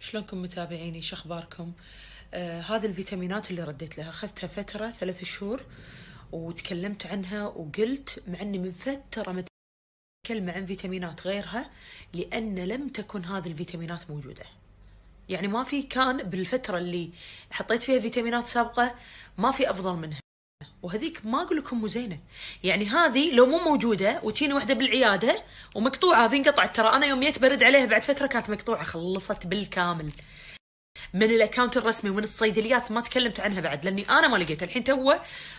شلونكم متابعيني اخباركم آه هذه الفيتامينات اللي رديت لها اخذتها فتره ثلاث شهور وتكلمت عنها وقلت مع اني من فتره متكلمه عن فيتامينات غيرها لان لم تكن هذه الفيتامينات موجوده يعني ما في كان بالفتره اللي حطيت فيها فيتامينات سابقه ما في افضل منها وهذيك ما اقول لكم مو زينه يعني هذه لو مو موجوده وتجيني واحده بالعياده ومقطوعه هذه انقطعت ترى انا يوم جيت برد عليها بعد فتره كانت مقطوعه خلصت بالكامل من الاكونت الرسمي ومن الصيدليات ما تكلمت عنها بعد لاني انا ما لقيتها الحين تو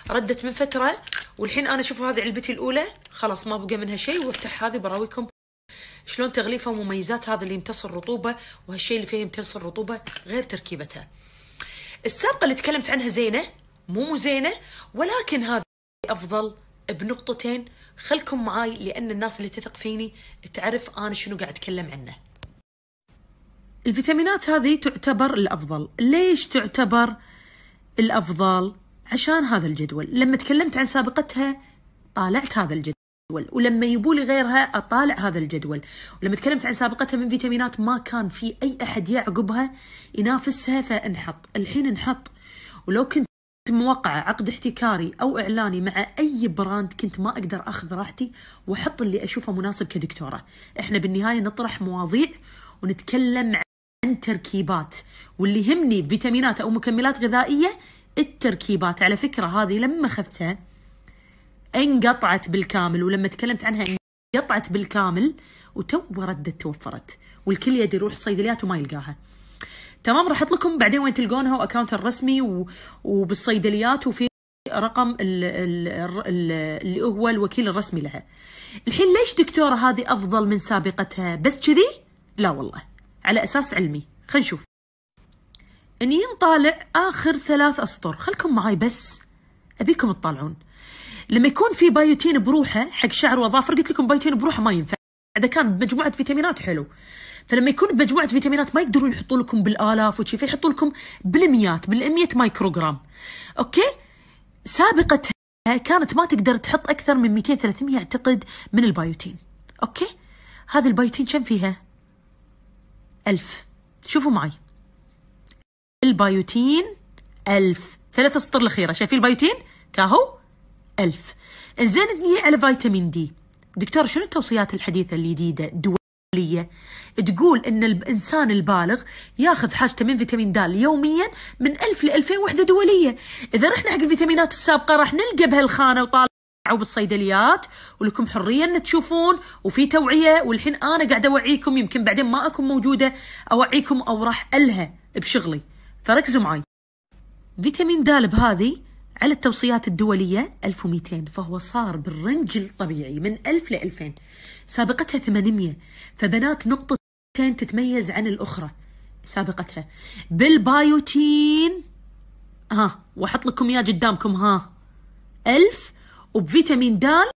ردت من فتره والحين انا شوفوا هذه علبتي الاولى خلاص ما بقى منها شيء وافتح هذه براويكم شلون تغليفها ومميزات هذا اللي يمتص الرطوبه وهالشيء اللي فيه يمتص الرطوبه غير تركيبتها السابقه اللي تكلمت عنها زينه مو زينه ولكن هذا افضل بنقطتين خلكم معاي لان الناس اللي تثق فيني تعرف انا شنو قاعد اتكلم عنه الفيتامينات هذه تعتبر الافضل ليش تعتبر الافضل عشان هذا الجدول لما تكلمت عن سابقتها طالعت هذا الجدول ولما يبوا لي غيرها اطالع هذا الجدول ولما تكلمت عن سابقتها من فيتامينات ما كان في اي احد يعقبها ينافسها فانحط الحين انحط ولو كنت كنت موقعة عقد احتكاري أو إعلاني مع أي براند كنت ما أقدر أخذ راحتي وأحط اللي أشوفه مناسب كدكتورة إحنا بالنهاية نطرح مواضيع ونتكلم عن تركيبات واللي يهمني فيتامينات أو مكملات غذائية التركيبات على فكرة هذه لما أخذتها انقطعت بالكامل ولما تكلمت عنها انقطعت بالكامل وتو ردت توفرت والكل يدي يروح صيدليات وما يلقاها تمام راح احط لكم بعدين وين تلقونها واكونتها الرسمي وبالصيدليات وفي رقم اللي هو الوكيل الرسمي لها الحين ليش دكتوره هذه افضل من سابقتها بس كذي لا والله على اساس علمي خلينا نشوف اني نطالع اخر ثلاث اسطر خلكم معاي بس ابيكم تطالعون لما يكون في بايوتين بروحه حق شعر واظافر قلت لكم بايوتين بروحه ما ينفع اذا كان بمجموعه فيتامينات حلو فلما يكون مجموعه فيتامينات ما يقدرون يحطوا لكم بالالاف وشي فيحطوا لكم بالمئات بال100 مايكروغرام اوكي سابقة كانت ما تقدر تحط اكثر من 200 300 اعتقد من البايوتين اوكي هذا البايوتين كم فيها 1000 شوفوا معي البايوتين 1000 ثلاث أسطر الاخيره شايفين البايوتين كاهو 1000 انزين نجي على فيتامين دي دكتور شنو التوصيات الحديثه الجديده تقول أن الإنسان البالغ ياخذ حاجته من فيتامين د يوميا من 1000 ل 2000 وحدة دولية إذا رحنا حق الفيتامينات السابقة راح نلقى بهالخانة وطالعوا بالصيدليات ولكم حرية أن تشوفون وفي توعية والحين أنا قاعدة أوعيكم يمكن بعدين ما أكون موجودة أوعيكم أو راح ألها بشغلي فركزوا معي فيتامين د بهذه على التوصيات الدولية 1200 فهو صار بالرنج الطبيعي من 1000 ل 2000 سابقتها 800 فبنات نقطتين تتميز عن الأخرى سابقتها بالبايوتين ها واحط لكم اياه قدامكم ها 1000 وبفيتامين دال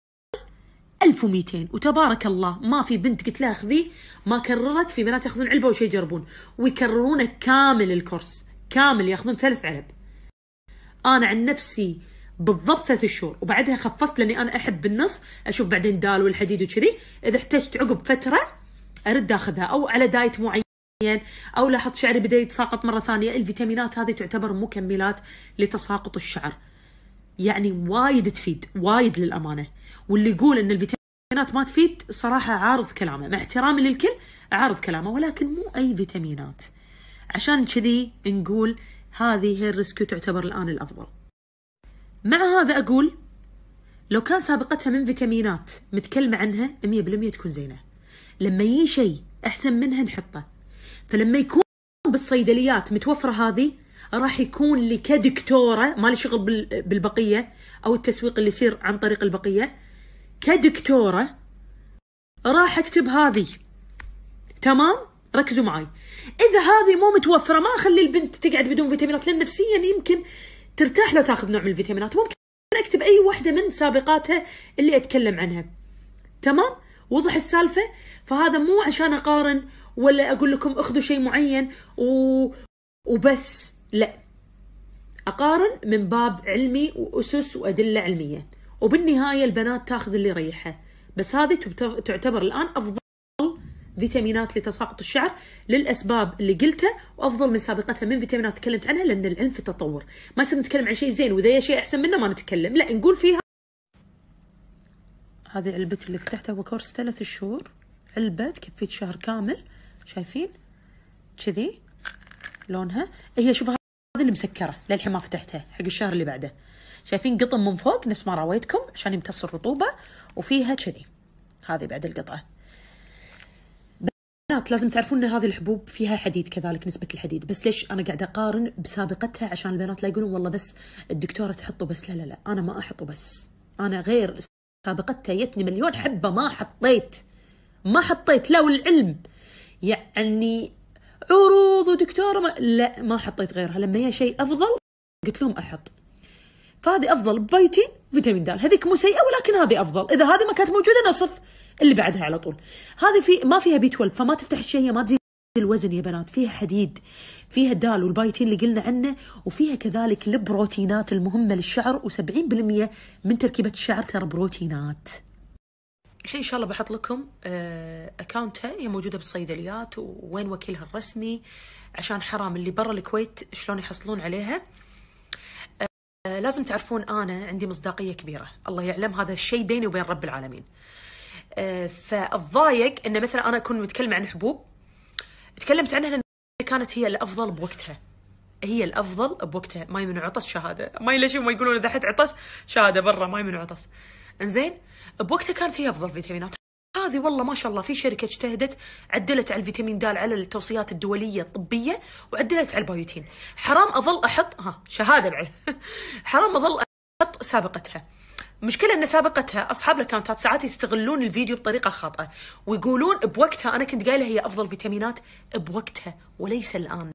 1200 وتبارك الله ما في بنت قلت لها خذيه ما كررت في بنات ياخذون علبه وشي يجربون ويكررونه كامل الكورس كامل ياخذون ثلاث علب انا عن نفسي بالضبط ثلاث شهور وبعدها خففت لاني انا احب بالنص اشوف بعدين دال والحديد وكذي اذا احتجت عقب فتره ارد اخذها او على دايت معين او لاحظت شعري بدا يتساقط مره ثانيه الفيتامينات هذه تعتبر مكملات لتساقط الشعر يعني وايد تفيد وايد للامانه واللي يقول ان الفيتامينات ما تفيد صراحه عارض كلامه مع احترامي للكل عارض كلامه ولكن مو اي فيتامينات عشان كذي نقول هذه هي الريسكيو تعتبر الآن الأفضل مع هذا أقول لو كان سابقتها من فيتامينات متكلمة عنها 100% تكون زينة لما يجي شيء أحسن منها نحطه فلما يكون بالصيدليات متوفرة هذه راح يكون لي كدكتورة ما لي شغل بالبقية أو التسويق اللي يصير عن طريق البقية كدكتورة راح أكتب هذه تمام ركزوا معي اذا هذه مو متوفره ما اخلي البنت تقعد بدون فيتامينات لان نفسيا يمكن ترتاح لو تاخذ نوع من الفيتامينات ممكن اكتب اي واحده من سابقاتها اللي اتكلم عنها تمام وضح السالفه فهذا مو عشان اقارن ولا اقول لكم اخذوا شيء معين و... وبس لا اقارن من باب علمي واسس وادله علميه وبالنهايه البنات تاخذ اللي يريحها بس هذه تعتبر الان افضل فيتامينات لتساقط الشعر للاسباب اللي قلتها وافضل من سابقتها من فيتامينات تكلمت عنها لان العلم في التطور ما صرنا نتكلم عن شيء زين واذا شيء احسن منه ما نتكلم لا نقول فيها هذه علبة اللي فتحتها كورس ثلاث شهور علبة تكفي شهر كامل شايفين كذي لونها هي شوف هذه اللي مسكرة للحين ما فتحتها حق الشهر اللي بعده شايفين قطن من فوق نفس ما راويتكم عشان يمتص الرطوبة وفيها كذي هذه بعد القطعة النشاطات لازم تعرفون ان هذه الحبوب فيها حديد كذلك نسبه الحديد بس ليش انا قاعده اقارن بسابقتها عشان البنات لا يقولون والله بس الدكتوره تحطه بس لا لا لا انا ما احطه بس انا غير سابقتها يتني مليون حبه ما حطيت ما حطيت لو العلم يعني عروض ودكتوره ما لا ما حطيت غيرها لما هي شيء افضل قلت لهم احط فهذه افضل بيوتين فيتامين د هذيك مو سيئه ولكن هذه افضل اذا هذه ما كانت موجوده انا صف اللي بعدها على طول هذه في ما فيها بي 12 فما تفتح الشهيه ما تزيد الوزن يا بنات فيها حديد فيها الدال والبايتين اللي قلنا عنه وفيها كذلك البروتينات المهمة للشعر و70% من تركيبة الشعر ترى بروتينات الحين ان شاء الله بحط لكم اكونتها هي موجوده بالصيدليات وين وكيلها الرسمي عشان حرام اللي برا الكويت شلون يحصلون عليها آه، لازم تعرفون انا عندي مصداقيه كبيره الله يعلم هذا الشيء بيني وبين رب العالمين فالضايق انه مثلا انا اكون متكلمه عن حبوب تكلمت عنها لان كانت هي الافضل بوقتها هي الافضل بوقتها ما يمنع عطس شهاده ما ليش ما يقولون اذا حد عطس شهاده برا ما يمنع عطس انزين بوقتها كانت هي افضل فيتامينات هذه والله ما شاء الله في شركه اجتهدت عدلت على الفيتامين د على التوصيات الدوليه الطبيه وعدلت على البايوتين حرام اظل احط ها شهاده بعد حرام اظل احط سابقتها مشكلة ان سابقتها اصحاب الاكونتات ساعات يستغلون الفيديو بطريقه خاطئه ويقولون بوقتها انا كنت قايله هي افضل فيتامينات بوقتها وليس الان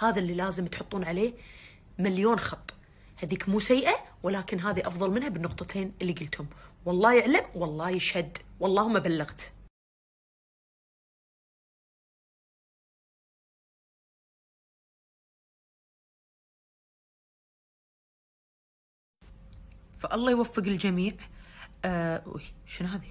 هذا اللي لازم تحطون عليه مليون خط هذيك مو سيئه ولكن هذه افضل منها بالنقطتين اللي قلتهم والله يعلم والله يشهد والله ما بلغت فالله يوفق الجميع آه شنو هذه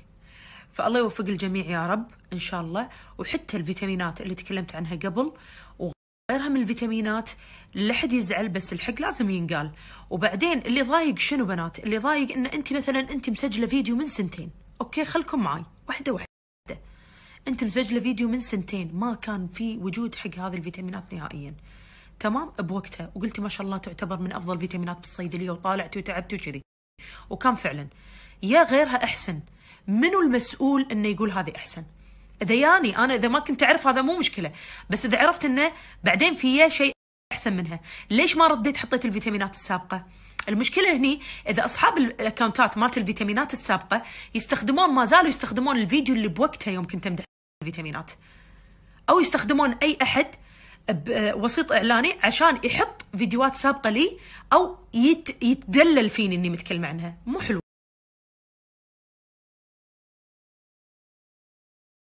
فالله يوفق الجميع يا رب ان شاء الله وحتى الفيتامينات اللي تكلمت عنها قبل وغيرها من الفيتامينات لا حد يزعل بس الحق لازم ينقال وبعدين اللي ضايق شنو بنات اللي ضايق ان انت مثلا انت مسجله فيديو من سنتين اوكي خلكم معي واحده واحده انت مسجله فيديو من سنتين ما كان في وجود حق هذه الفيتامينات نهائيا تمام بوقتها وقلتي ما شاء الله تعتبر من افضل فيتامينات بالصيدليه وطالعتي وتعبتي وكذي وكان فعلا يا غيرها احسن منو المسؤول انه يقول هذه احسن اذا ياني انا اذا ما كنت اعرف هذا مو مشكله بس اذا عرفت انه بعدين في شيء احسن منها ليش ما رديت حطيت الفيتامينات السابقه المشكله هني اذا اصحاب الاكونتات مالت الفيتامينات السابقه يستخدمون ما زالوا يستخدمون الفيديو اللي بوقتها يوم كنت امدح الفيتامينات او يستخدمون اي احد وسيط اعلاني عشان يحط فيديوهات سابقه لي او يتدلل فيني اني متكلمه عنها مو حلو